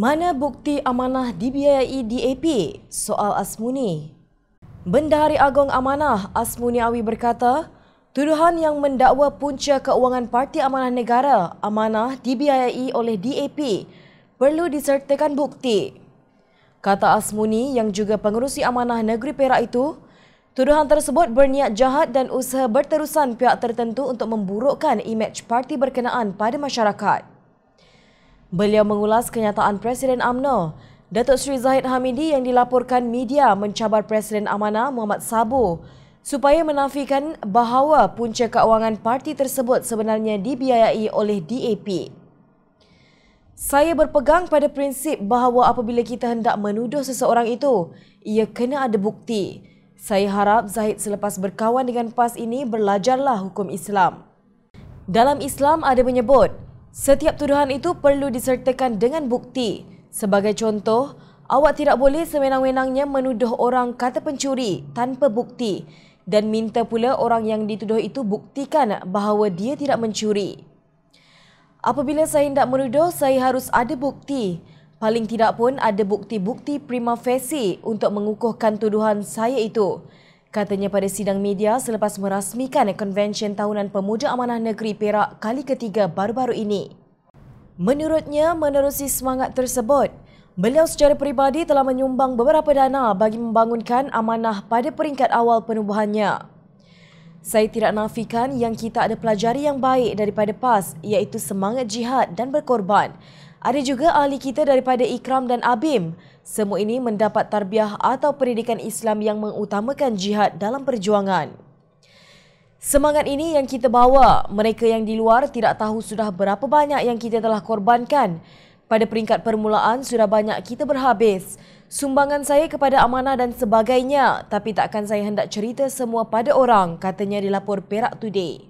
Mana bukti amanah dibiayai DAP? Soal Asmuni. Bendahari Agong Amanah Asmuni Awi berkata, tuduhan yang mendakwa punca keuangan Parti Amanah Negara amanah dibiayai oleh DAP perlu disertakan bukti. Kata Asmuni yang juga pengurusi amanah negeri Perak itu, tuduhan tersebut berniat jahat dan usaha berterusan pihak tertentu untuk memburukkan imej parti berkenaan pada masyarakat. Beliau mengulas kenyataan Presiden AMNO, Datuk Seri Zahid Hamidi yang dilaporkan media mencabar Presiden Amana Muhammad Sabu supaya menafikan bahawa punca keuangan parti tersebut sebenarnya dibiayai oleh DAP. Saya berpegang pada prinsip bahawa apabila kita hendak menuduh seseorang itu, ia kena ada bukti. Saya harap Zahid selepas berkawan dengan PAS ini berlajarlah hukum Islam. Dalam Islam ada menyebut, Setiap tuduhan itu perlu disertakan dengan bukti. Sebagai contoh, awak tidak boleh semenang-menangnya menuduh orang kata pencuri tanpa bukti dan minta pula orang yang dituduh itu buktikan bahawa dia tidak mencuri. Apabila saya hendak menuduh, saya harus ada bukti. Paling tidak pun ada bukti-bukti prima facie untuk mengukuhkan tuduhan saya itu. Katanya pada sidang media selepas merasmikan konvensyen tahunan Pemuda Amanah Negeri Perak kali ketiga baru-baru ini. Menurutnya, menerusi semangat tersebut, beliau secara peribadi telah menyumbang beberapa dana bagi membangunkan amanah pada peringkat awal penubuhannya. Saya tidak nafikan yang kita ada pelajari yang baik daripada PAS iaitu semangat jihad dan berkorban ada juga ahli kita daripada Ikram dan Abim. Semua ini mendapat tarbiah atau pendidikan Islam yang mengutamakan jihad dalam perjuangan. Semangat ini yang kita bawa, mereka yang di luar tidak tahu sudah berapa banyak yang kita telah korbankan. Pada peringkat permulaan, sudah banyak kita berhabis. Sumbangan saya kepada amanah dan sebagainya, tapi takkan saya hendak cerita semua pada orang, katanya dilapor Perak Today.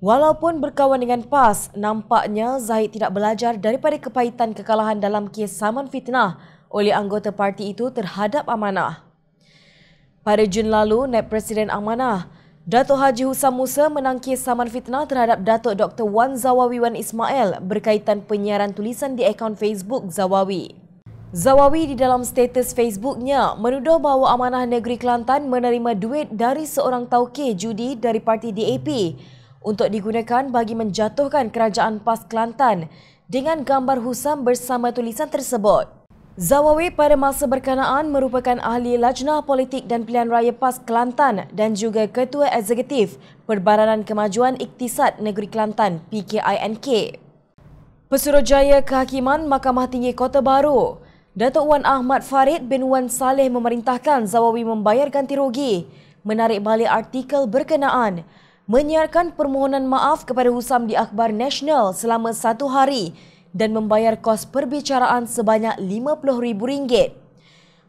Walaupun berkawan dengan PAS, nampaknya Zahid tidak belajar daripada kepahitan kekalahan dalam kes saman fitnah oleh anggota parti itu terhadap amanah. Pada Jun lalu, Naib Presiden Amanah, Datuk Haji Husam Musa menang kes saman fitnah terhadap Datuk Dr. Wan Zawawi Wan Ismail berkaitan penyiaran tulisan di akaun Facebook Zawawi. Zawawi di dalam status Facebooknya menuduh bahawa Amanah Negeri Kelantan menerima duit dari seorang tauke judi dari parti DAP untuk digunakan bagi menjatuhkan kerajaan PAS Kelantan dengan gambar Husam bersama tulisan tersebut. Zawawi pada masa berkenaan merupakan ahli lajnah politik dan pilihan raya PAS Kelantan dan juga ketua eksekutif Perbaranan Kemajuan Iktisad Negeri Kelantan PKINK. Pesuruhjaya Kehakiman Mahkamah Tinggi Kota Baru, Datuk Wan Ahmad Farid bin Wan Saleh memerintahkan Zawawi membayar ganti rugi menarik balik artikel berkenaan menyiarkan permohonan maaf kepada Husam di Akhbar Nasional selama satu hari dan membayar kos perbicaraan sebanyak RM50,000.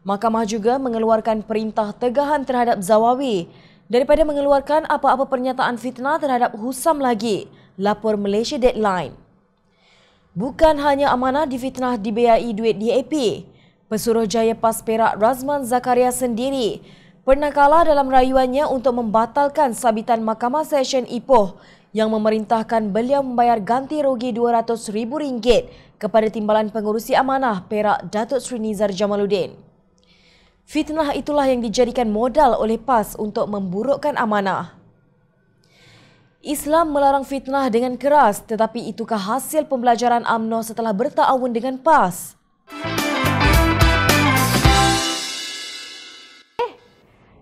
Mahkamah juga mengeluarkan perintah tegahan terhadap Zawawi daripada mengeluarkan apa-apa pernyataan fitnah terhadap Husam lagi, lapor Malaysia Deadline. Bukan hanya amanah difitnah di BIA duit DAP, Pesuruh Jaya Pas Perak Razman Zakaria sendiri pernah kalah dalam rayuannya untuk membatalkan sabitan Mahkamah Session Ipoh yang memerintahkan beliau membayar ganti rugi RM200,000 kepada Timbalan Pengurusi Amanah Perak Datuk Sri Nizar Jamaluddin. Fitnah itulah yang dijadikan modal oleh PAS untuk memburukkan amanah. Islam melarang fitnah dengan keras tetapi itukah hasil pembelajaran AMNO setelah bertahun dengan PAS?